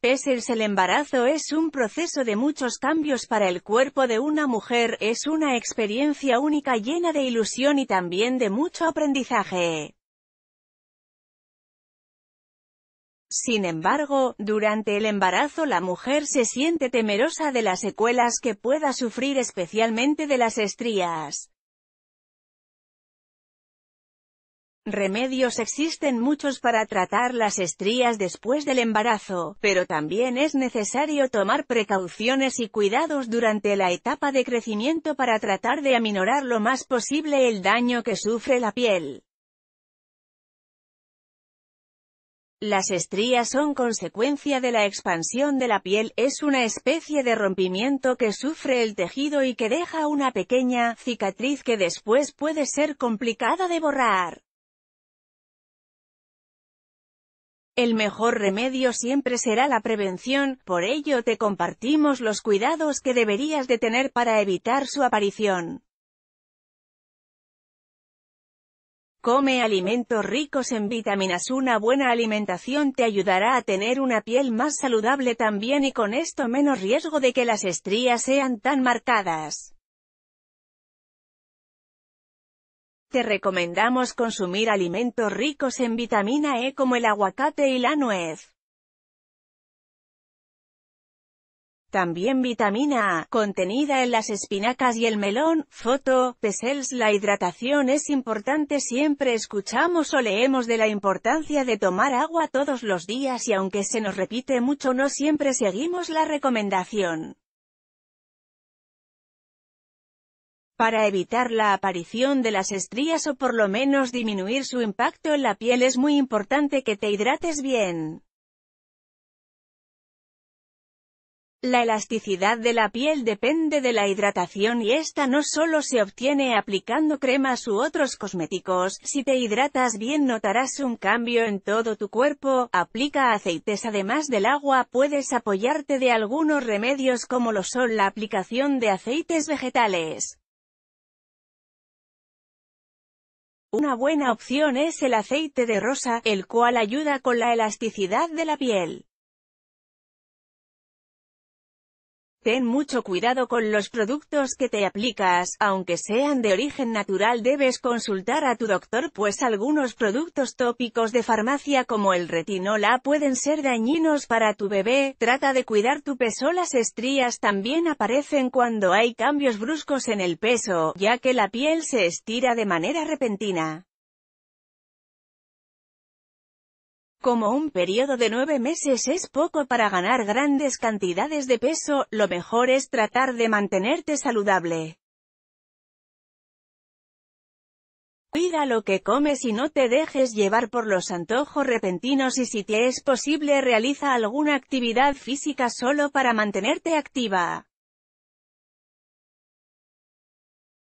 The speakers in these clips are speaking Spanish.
Es El embarazo es un proceso de muchos cambios para el cuerpo de una mujer, es una experiencia única llena de ilusión y también de mucho aprendizaje. Sin embargo, durante el embarazo la mujer se siente temerosa de las secuelas que pueda sufrir especialmente de las estrías. Remedios existen muchos para tratar las estrías después del embarazo, pero también es necesario tomar precauciones y cuidados durante la etapa de crecimiento para tratar de aminorar lo más posible el daño que sufre la piel. Las estrías son consecuencia de la expansión de la piel, es una especie de rompimiento que sufre el tejido y que deja una pequeña cicatriz que después puede ser complicada de borrar. El mejor remedio siempre será la prevención, por ello te compartimos los cuidados que deberías de tener para evitar su aparición. Come alimentos ricos en vitaminas. Una buena alimentación te ayudará a tener una piel más saludable también y con esto menos riesgo de que las estrías sean tan marcadas. Te recomendamos consumir alimentos ricos en vitamina E como el aguacate y la nuez. También vitamina A, contenida en las espinacas y el melón, foto, pesels. La hidratación es importante siempre escuchamos o leemos de la importancia de tomar agua todos los días y aunque se nos repite mucho no siempre seguimos la recomendación. Para evitar la aparición de las estrías o por lo menos disminuir su impacto en la piel es muy importante que te hidrates bien. La elasticidad de la piel depende de la hidratación y esta no solo se obtiene aplicando cremas u otros cosméticos, si te hidratas bien notarás un cambio en todo tu cuerpo, aplica aceites además del agua puedes apoyarte de algunos remedios como lo son la aplicación de aceites vegetales. Una buena opción es el aceite de rosa, el cual ayuda con la elasticidad de la piel. Ten mucho cuidado con los productos que te aplicas, aunque sean de origen natural debes consultar a tu doctor pues algunos productos tópicos de farmacia como el retinol A pueden ser dañinos para tu bebé, trata de cuidar tu peso las estrías también aparecen cuando hay cambios bruscos en el peso, ya que la piel se estira de manera repentina. Como un periodo de nueve meses es poco para ganar grandes cantidades de peso, lo mejor es tratar de mantenerte saludable. Cuida lo que comes y no te dejes llevar por los antojos repentinos y si te es posible realiza alguna actividad física solo para mantenerte activa.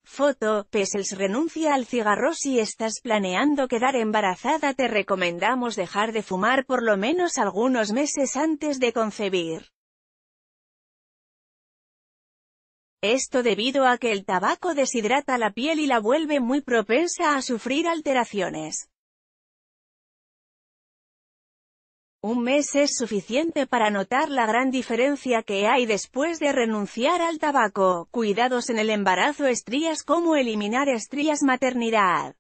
Foto, Pesels renuncia al cigarro si estás planeando quedar embarazada te recomendamos dejar de fumar por lo menos algunos meses antes de concebir. Esto debido a que el tabaco deshidrata la piel y la vuelve muy propensa a sufrir alteraciones. Un mes es suficiente para notar la gran diferencia que hay después de renunciar al tabaco, cuidados en el embarazo estrías como eliminar estrías maternidad.